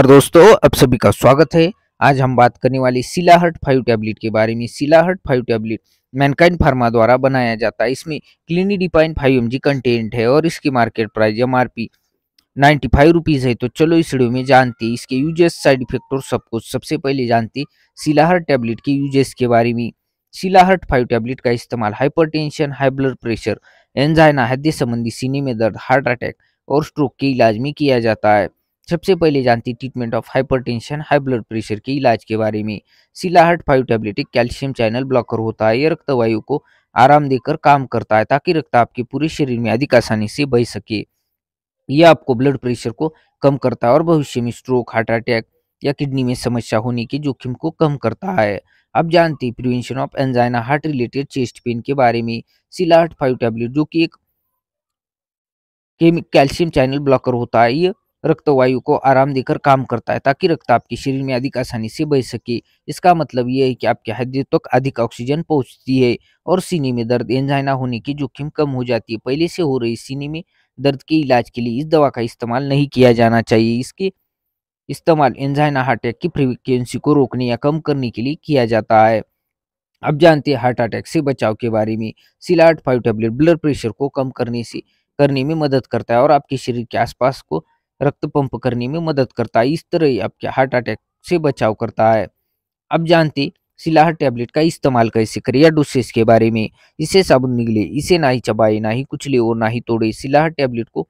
और दोस्तों अब सभी का स्वागत है आज हम बात करने वाली सिलाहट फाइव टैबलेट के बारे में सिलाहट फाइव टैबलेट मैनकाइन फार्मा द्वारा बनाया जाता है इसमें cilnidipine five M content है और इसकी market price M R P ninety five rupees है तो चलो इस वीडियो में जानते हैं इसके यूजेस साइड इफेक्ट और सब कुछ सबसे पहले जानते सिलाहट टैबलेट के यूजेस के बारे में सिलाहट फाइव टैबलेट का इस्तेमाल hyper high blood pressure angina हृदय संबंधी सीने में दर्द हार्ट अटैक और स्ट्रोक के इलाज में किया जाता है सबसे पहले जानती treatment of hypertension high blood pressure के इलाज के बारे में सिलाहट फाइव टेबलेट एक कैल्शियम चैनल ब्लॉकर होता है यह रक्तवायु को आराम देकर काम करता है ताकि रक्त आपके पूरे शरीर में अधिक आसानी से बह सके यह आपको ब्लड प्रेशर को कम करता है और भविष्य में स्ट्रोक हार्ट अटैक या किडनी में समस्या होने के जोखिम को कम करता है अब जानते हैं prevention of angina heart related chest pain के बारे में सिलाहट फाइव टेबलेट जो कि एक कैल्शियम चैनल ब्लॉकर होता है यह रक्त वायु को आराम देकर काम करता है ताकि रक्त आपके शरीर में अधिक आसानी से बह सके इसका मतलब यह है कि आपके हृदय तक अधिक ऑक्सीजन पहुंचती है और सीने में दर्द एंजाइना होने की जोखिम कम हो जाती है पहले से हो रही सीने में दर्द के इलाज के लिए इस दवा का इस्तेमाल नहीं किया जाना चाहिए इसके इस्तेमाल एंजाइना हार्ट अटैक की फ्रिक्वेंसी को रोकने या कम करने के लिए किया जाता है अब जानते हैं हार्ट अटैक से बचाव के बारे में सिलाट फाइव टेबलेट ब्लड प्रेशर को कम करने से करने में मदद करता है और आपके शरीर के आसपास को रक्त पंप करने में मदद करता है इस तरह ही आपके हार्ट अटैक से बचाव करता है अब जानते सिलाह टैबलेट का इस्तेमाल कैसे करें या डोसेस के बारे में इसे साबुन निकले इसे ना ही चबाए ना ही कुचले और ना ही तोड़े सिलाह टैबलेट को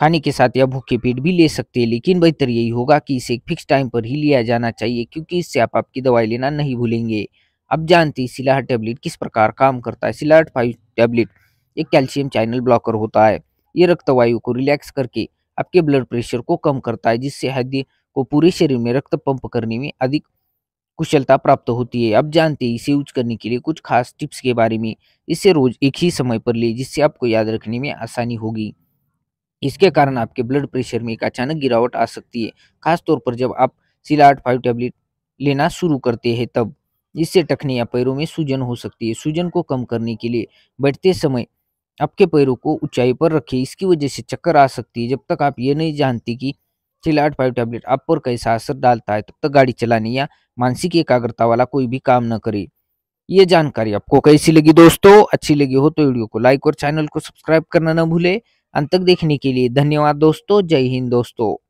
खाने के साथ या भूखे पेट भी ले सकते हैं लेकिन बेहतर यही होगा कि इसे एक फिक्स टाइम पर ही लिया जाना चाहिए क्योंकि इससे आप आपकी दवाई लेना नहीं भूलेंगे अब जानते हैं सिलाह टैबलेट किस प्रकार काम करता है सिलाहट फाइव टैबलेट एक कैल्शियम चैनल ब्लॉकर होता है ये रक्तवायु को रिलैक्स करके आपके ब्लड प्रेशर को कम करता है जिससे हृदय को पूरे शरीर में रक्त पंप करने में अधिक कुशलता प्राप्त होती है अब जानते हैं इसे यूज करने के लिए कुछ खास टिप्स के बारे में इसे रोज एक ही समय पर ले जिससे आपको याद रखने में आसानी होगी इसके कारण आपके ब्लड प्रेशर में एक अचानक गिरावट आ सकती है खासतौर पर जब आप सिलाट फाइव टैबलेट लेना शुरू करते हैं तब इससे टखने या पैरों में सूजन हो सकती है सूजन को कम करने के लिए बैठते समय आपके पैरों को ऊंचाई पर रखें इसकी वजह से चक्कर आ सकती है जब तक आप ये नहीं जानती कि चिलाट फाइव टैबलेट आप पर कैसा असर डालता है तब तक गाड़ी चलाने या मानसिक एकाग्रता वाला कोई भी काम न करे ये जानकारी आपको कैसी लगी दोस्तों अच्छी लगी हो तो वीडियो को लाइक और चैनल को सब्सक्राइब करना न भूले अंत तक देखने के लिए धन्यवाद दोस्तों जय हिंद दोस्तों